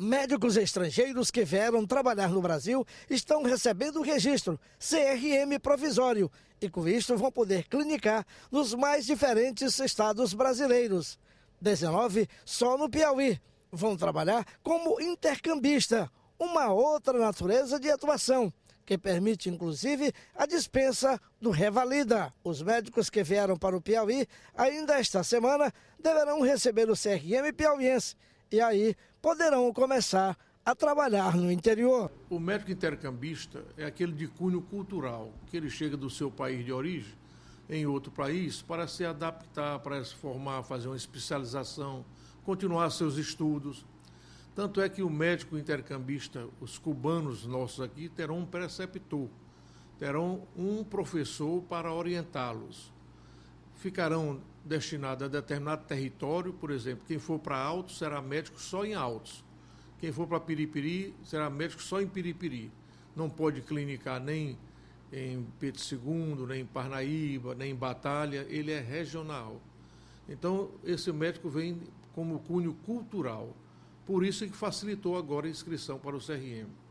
Médicos estrangeiros que vieram trabalhar no Brasil estão recebendo o registro CRM provisório e, com isto, vão poder clinicar nos mais diferentes estados brasileiros. 19 só no Piauí. Vão trabalhar como intercambista, uma outra natureza de atuação que permite inclusive a dispensa do Revalida. Os médicos que vieram para o Piauí ainda esta semana deverão receber o CRM piauiense, e aí poderão começar a trabalhar no interior. O médico intercambista é aquele de cunho cultural, que ele chega do seu país de origem em outro país para se adaptar, para se formar, fazer uma especialização, continuar seus estudos. Tanto é que o médico intercambista, os cubanos nossos aqui, terão um preceptor, terão um professor para orientá-los ficarão destinadas a determinado território, por exemplo, quem for para Altos será médico só em Altos. Quem for para Piripiri será médico só em Piripiri. Não pode clinicar nem em Pedro II, nem em Parnaíba, nem em Batalha, ele é regional. Então, esse médico vem como cunho cultural. Por isso é que facilitou agora a inscrição para o CRM.